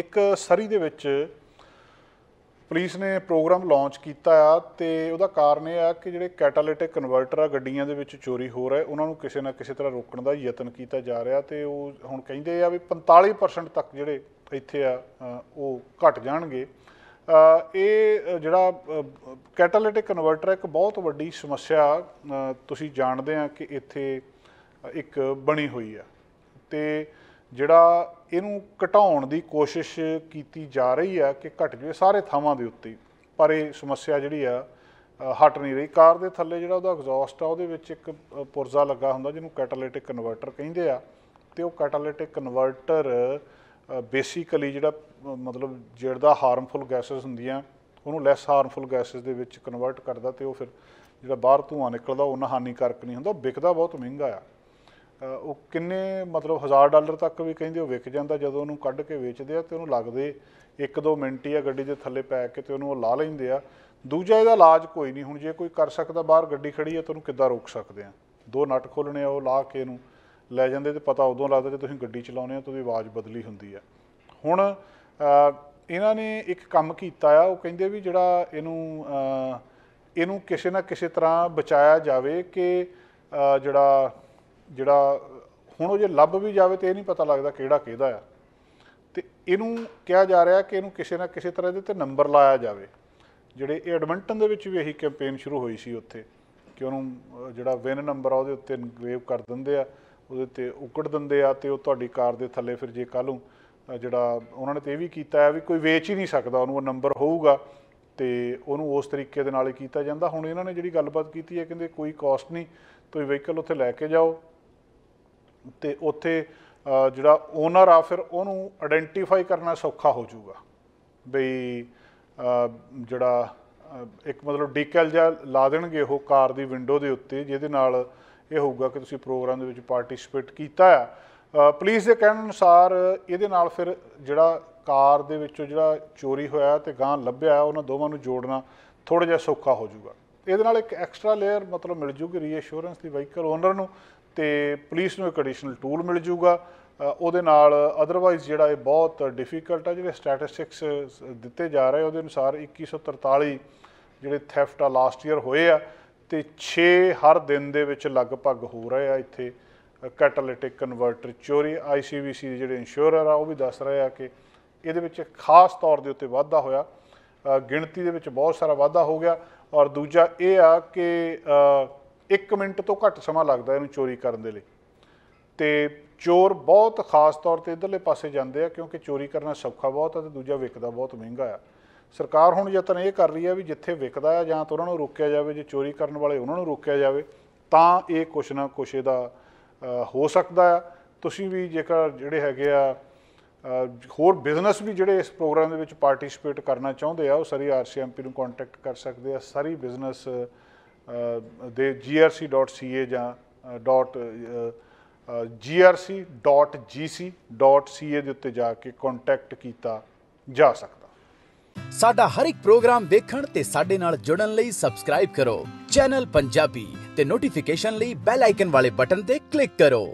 ਇੱਕ ਸਰੀ ਦੇ ਵਿੱਚ ਪੁਲਿਸ ਨੇ ਪ੍ਰੋਗਰਾਮ ਲਾਂਚ ਕੀਤਾ ਆ ਤੇ ਉਹਦਾ ਕਾਰਨ ਇਹ ਆ ਕਿ ਜਿਹੜੇ ਕੈਟਾਲਿਟਿਕ ਕਨਵਰਟਰ ਆ ਗੱਡੀਆਂ ਦੇ ਵਿੱਚ ਚੋਰੀ ਹੋ ਰਿਹਾ ਉਹਨਾਂ ਨੂੰ ਕਿਸੇ ਨਾ ਕਿਸੇ ਤਰ੍ਹਾਂ ਰੋਕਣ ਦਾ ਯਤਨ ਕੀਤਾ ਜਾ ਰਿਹਾ ਤੇ ਉਹ ਹੁਣ ਕਹਿੰਦੇ ਆ ਵੀ 45% ਤੱਕ ਜਿਹੜੇ ਇੱਥੇ ਆ ਉਹ ਘਟ ਜਾਣਗੇ ਇਹ ਜਿਹੜਾ ਕੈਟਾਲਿਟਿਕ ਕਨਵਰਟਰ ਇੱਕ ਬਹੁਤ ਵੱਡੀ ਸਮੱਸਿਆ ਤੁਸੀਂ ਜਾਣਦੇ ਆ ਕਿ ਇੱਥੇ ਇੱਕ ਬਣੀ ਹੋਈ ਆ ਤੇ ਜਿਹੜਾ ਇਹਨੂੰ ਘਟਾਉਣ ਦੀ ਕੋਸ਼ਿਸ਼ ਕੀਤੀ ਜਾ ਰਹੀ ਆ ਕਿ ਘਟ ਜਵੇ ਸਾਰੇ ਥਾਵਾਂ ਦੇ ਉੱਤੇ ਪਰ ਇਹ ਸਮੱਸਿਆ ਜਿਹੜੀ ਆ ਹਟ ਨਹੀਂ ਰਹੀ ਕਾਰ ਦੇ ਥੱਲੇ ਜਿਹੜਾ ਉਹਦਾ ਐਗਜ਼ੌਸਟ ਆ ਉਹਦੇ ਵਿੱਚ ਇੱਕ ਪੁਰਜ਼ਾ ਲੱਗਾ ਹੁੰਦਾ ਜਿਹਨੂੰ ਕੈਟਾਲਿਟਿਕ ਕਨਵਰਟਰ ਕਹਿੰਦੇ ਆ ਤੇ ਉਹ ਕੈਟਾਲਿਟਿਕ ਕਨਵਰਟਰ ਬੇਸਿਕਲੀ ਜਿਹੜਾ ਮਤਲਬ ਜਿਹੜਾ ਹਾਰਮਫੁਲ ਗੈਸਸ ਹੁੰਦੀਆਂ ਉਹਨੂੰ ਲੈਸ ਹਾਰਮਫੁਲ ਗੈਸਸ ਦੇ ਵਿੱਚ ਕਨਵਰਟ ਕਰਦਾ ਤੇ ਉਹ ਫਿਰ ਜਿਹੜਾ ਬਾਹਰ ਧੂਆਂ ਨਿਕਲਦਾ ਉਹ ਨਾ ਹਾਨੀਕਾਰਕ ਨਹੀਂ ਹੁੰਦਾ ਵਿਕਦਾ ਬਹੁਤ ਮਹਿੰਗਾ ਆ ਉਹ ਕਿੰਨੇ ਮਤਲਬ 1000 ਡਾਲਰ ਤੱਕ ਵੀ ਕਹਿੰਦੇ ਉਹ ਵਿਕ ਜਾਂਦਾ ਜਦੋਂ ਉਹਨੂੰ ਕੱਢ ਕੇ ਵੇਚਦੇ ਆ ਤੇ ਉਹਨੂੰ ਲੱਗਦੇ 1-2 ਮਿੰਟ ਹੀ ਆ ਗੱਡੀ ਦੇ ਥੱਲੇ ਪੈ ਕੇ ਤੇ ਉਹਨੂੰ ਉਹ ਲਾ ਲੈਂਦੇ ਆ ਦੂਜਾ ਇਹਦਾ ਇਲਾਜ ਕੋਈ ਨਹੀਂ ਹੁਣ ਜੇ ਕੋਈ ਕਰ ਸਕਦਾ ਬਾਹਰ ਗੱਡੀ ਖੜੀ ਆ ਤੈਨੂੰ ਕਿੱਦਾਂ ਰੋਕ ਸਕਦੇ ਆ ਦੋ ਨਟ ਖੋਲਣੇ ਆ ਉਹ ਲਾ ਕੇ ਇਹਨੂੰ ਲੈ ਜਾਂਦੇ ਤੇ ਪਤਾ ਉਦੋਂ ਲੱਗਦਾ ਜੇ ਤੁਸੀਂ ਗੱਡੀ ਚਲਾਉਂਦੇ ਆ ਤਾਂ ਉਹਦੀ ਆਵਾਜ਼ ਬਦਲੀ ਹੁੰਦੀ ਆ ਹੁਣ ਇਹਨਾਂ ਨੇ ਇੱਕ ਕੰਮ ਕੀਤਾ ਆ ਉਹ ਕਹਿੰਦੇ ਵੀ ਜਿਹੜਾ ਇਹਨੂੰ ਇਹਨੂੰ ਕਿਸੇ ਨਾ ਕਿਸੇ ਤਰ੍ਹਾਂ ਬਚਾਇਆ ਜਾਵੇ ਕਿ ਜਿਹੜਾ ਜਿਹੜਾ ਹੁਣ ਉਹ ਜੇ ਲੱਭ ਵੀ ਜਾਵੇ ਤੇ ਇਹ ਨਹੀਂ ਪਤਾ ਲੱਗਦਾ ਕਿਹੜਾ ਕਿਹਦਾ ਆ ਤੇ ਇਹਨੂੰ ਕਿਹਾ ਜਾ ਰਿਹਾ ਕਿ ਇਹਨੂੰ ਕਿਸੇ ਨਾ ਕਿਸੇ ਤਰ੍ਹਾਂ ਦੇ ਤੇ ਨੰਬਰ ਲਾਇਆ ਜਾਵੇ ਜਿਹੜੇ ਇਹ ਐਡਮਿੰਟਨ ਦੇ ਵਿੱਚ ਵੀ ਇਹੀ ਕੈਂਪੇਨ ਸ਼ੁਰੂ ਹੋਈ ਸੀ ਉੱਥੇ ਕਿ ਉਹਨੂੰ ਜਿਹੜਾ ਵਿਨ ਨੰਬਰ ਆ ਉਹਦੇ ਉੱਤੇ ਇਨਗ੍ਰੇਵ ਕਰ ਦਿੰਦੇ ਆ ਉਹਦੇ ਤੇ ਉਕੜ ਦਿੰਦੇ ਆ ਤੇ ਉਹ ਤੁਹਾਡੀ ਕਾਰ ਦੇ ਥੱਲੇ ਫਿਰ ਜੇ ਕੱਲੂ ਜਿਹੜਾ ਉਹਨਾਂ ਨੇ ਤੇ ਇਹ ਵੀ ਕੀਤਾ ਹੈ ਵੀ ਕੋਈ ਵੇਚ ਹੀ ਨਹੀਂ ਸਕਦਾ ਉਹਨੂੰ ਉਹ ਨੰਬਰ ਹੋਊਗਾ ਤੇ ਉਹਨੂੰ ਉਸ ਤਰੀਕੇ ਦੇ ਨਾਲ ਹੀ ਕੀਤਾ ਜਾਂਦਾ ਹੁਣ ਇਹਨਾਂ ਨੇ ਜਿਹੜੀ ਗੱਲਬਾਤ ਕੀਤੀ ਹੈ ਕਹਿੰਦੇ ਕੋਈ ਕਾਸਟ ਨਹੀਂ ਤੁਸੀਂ ਵਹੀਕਲ ਉੱਥੇ ਲੈ ਕੇ ਜਾਓ ਤੇ ਉੱਥੇ ਜਿਹੜਾ ਓਨਰ ਆ ਫਿਰ ਉਹਨੂੰ ਆਇਡੈਂਟੀਫਾਈ ਕਰਨਾ ਸੌਖਾ ਹੋ ਜਾਊਗਾ ਬਈ ਜਿਹੜਾ ਇੱਕ ਮਤਲਬ ਡੀਕਲ ਜਾਂ ਲਾ ਦੇਣਗੇ ਉਹ ਕਾਰ ਦੀ ਵਿੰਡੋ ਦੇ ਉੱਤੇ ਜਿਹਦੇ ਨਾਲ ਇਹ ਹੋਊਗਾ ਕਿ ਤੁਸੀਂ ਪ੍ਰੋਗਰਾਮ ਦੇ ਵਿੱਚ ਪਾਰਟਿਸਿਪੇਟ ਕੀਤਾ ਆ ਪੁਲਿਸ ਦੇ ਕਹਿਣ ਅਨੁਸਾਰ ਇਹਦੇ ਨਾਲ ਫਿਰ ਜਿਹੜਾ ਕਾਰ ਦੇ ਵਿੱਚੋਂ ਜਿਹੜਾ ਚੋਰੀ ਹੋਇਆ ਤੇ ਗਾਂ ਲੱਭਿਆ ਉਹਨਾਂ ਦੋਵਾਂ ਨੂੰ ਜੋੜਨਾ ਥੋੜਾ ਜਿਹਾ ਸੌਖਾ ਹੋ ਜਾਊਗਾ ਇਹਦੇ ਨਾਲ ਇੱਕ ਐਕਸਟਰਾ ਲੇਅਰ ਮਤਲਬ ਮਿਲ ਜੂਗੀ ਰੀਅਸ਼ੋਰੈਂਸ ਦੀ ਵਹੀਕਲ ਓਨਰ ਨੂੰ ਤੇ ਪੁਲਿਸ ਨੂੰ ਇੱਕ ਐਡੀਸ਼ਨਲ ਟੂਲ ਮਿਲ ਜੂਗਾ ਉਹਦੇ ਨਾਲ ਅਦਰਵਾਈਜ਼ ਜਿਹੜਾ ਇਹ ਬਹੁਤ ਡਿਫਿਕਲਟ ਆ ਜਿਹੜੇ ਸਟੈਟਿਸਟਿਕਸ ਦਿੱਤੇ ਜਾ ਰਹੇ ਉਹਦੇ ਅਨੁਸਾਰ 2143 ਜਿਹੜੇ ਥੈਫਟ ਆ ਲਾਸਟ ਈਅਰ ਹੋਏ ਆ ਤੇ 6 ਹਰ ਦਿਨ ਦੇ ਵਿੱਚ ਲਗਭਗ ਹੋ ਰਹੇ ਆ ਇੱਥੇ ਕੈਟਾਲਿਟਿਕ ਕਨਵਰਟਰ ਚੋਰੀ ਆਈਸੀਬੀਸੀ ਦੇ ਜਿਹੜੇ ਇੰਸ਼ੋਰਰ ਆ ਉਹ ਵੀ ਦੱਸ ਰਹੇ ਆ ਕਿ ਇਹਦੇ ਵਿੱਚ ਖਾਸ ਤੌਰ ਦੇ ਉੱਤੇ ਵਾਧਾ ਹੋਇਆ ਗਿਣਤੀ ਦੇ ਵਿੱਚ ਬਹੁਤ ਸਾਰਾ ਵਾਧਾ ਹੋ ਗਿਆ ਔਰ ਦੂਜਾ ਇਹ ਆ ਕਿ 1 ਮਿੰਟ ਤੋਂ ਘੱਟ ਸਮਾਂ ਲੱਗਦਾ ਇਹਨੂੰ ਚੋਰੀ ਕਰਨ ਦੇ ਲਈ ਤੇ ਚੋਰ ਬਹੁਤ ਖਾਸ ਤੌਰ ਤੇ ਇਧਰਲੇ ਪਾਸੇ ਜਾਂਦੇ ਆ ਕਿਉਂਕਿ ਚੋਰੀ ਕਰਨਾ ਸੌਖਾ ਬਹੁਤ ਆ ਤੇ ਦੂਜਾ ਵਿਕਦਾ ਬਹੁਤ ਮਹਿੰਗਾ ਆ ਸਰਕਾਰ ਹੁਣ ਯਤਨ ਇਹ ਕਰ ਰਹੀ ਆ ਵੀ ਜਿੱਥੇ ਵਿਕਦਾ ਆ ਜਾਂ ਤਾਂ ਉਹਨਾਂ ਨੂੰ ਰੋਕਿਆ ਜਾਵੇ ਜੇ ਚੋਰੀ ਕਰਨ ਵਾਲੇ ਉਹਨਾਂ ਨੂੰ ਰੋਕਿਆ ਜਾਵੇ ਤਾਂ ਇਹ ਕੁਛ ਨਾ ਕੁਛ ਇਹਦਾ ਹੋ ਸਕਦਾ ਆ ਤੁਸੀਂ ਵੀ ਜੇਕਰ ਜਿਹੜੇ ਹੈਗੇ ਆ ਹੋਰ ਬਿਜ਼ਨਸ ਵੀ ਜਿਹੜੇ ਇਸ ਪ੍ਰੋਗਰਾਮ ਦੇ ਵਿੱਚ ਪਾਰਟਿਸਿਪੇਟ ਕਰਨਾ ਚਾਹੁੰਦੇ ਆ ਉਹ ਸਰੀ ਆਰਸੀਐਮਪੀ ਨੂੰ ਕੰਟੈਕਟ ਕਰ ਸਕਦੇ ਆ ਸਾਰੀ ਬਿਜ਼ਨਸ ਦੇ grc.ca ਜਾਂ .grc.gc.ca ਦੇ ਉੱਤੇ ਜਾ ਕੇ ਕੰਟੈਕਟ ਕੀਤਾ ਜਾ ਸਕਦਾ ਸਾਡਾ ਹਰ ਇੱਕ ਪ੍ਰੋਗਰਾਮ ਦੇਖਣ ਤੇ ਸਾਡੇ ਨਾਲ ਜੁੜਨ ਲਈ ਸਬਸਕ੍ਰਾਈਬ ਕਰੋ ਚੈਨਲ ਪੰਜਾਬੀ ਤੇ ਨੋਟੀਫਿਕੇਸ਼ਨ ਲਈ ਬੈਲ ਆਈਕਨ ਵਾਲੇ ਬਟਨ ਤੇ ਕਲਿੱਕ ਕਰੋ